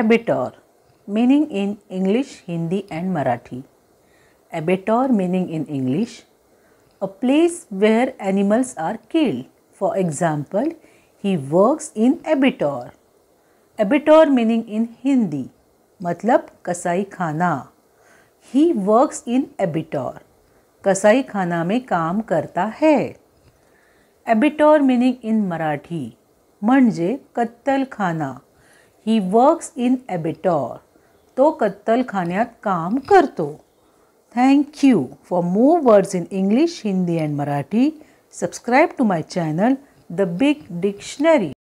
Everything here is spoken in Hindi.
abitur meaning in english hindi and marathi abattoir meaning in english a place where animals are killed for example he works in abattoir abattoir meaning in hindi मतलब कसाई खाना ही वर्क्स इन एबिटोर कसाई खाना में काम करता है एबिटोर मीनिंग इन मराठी म्हणजे कत्तलखाना ही वर्क्स इन ॲबिटॉर तो कत्तलखान्यात काम करतो thank you for more words in English Hindi and Marathi subscribe to my channel the big dictionary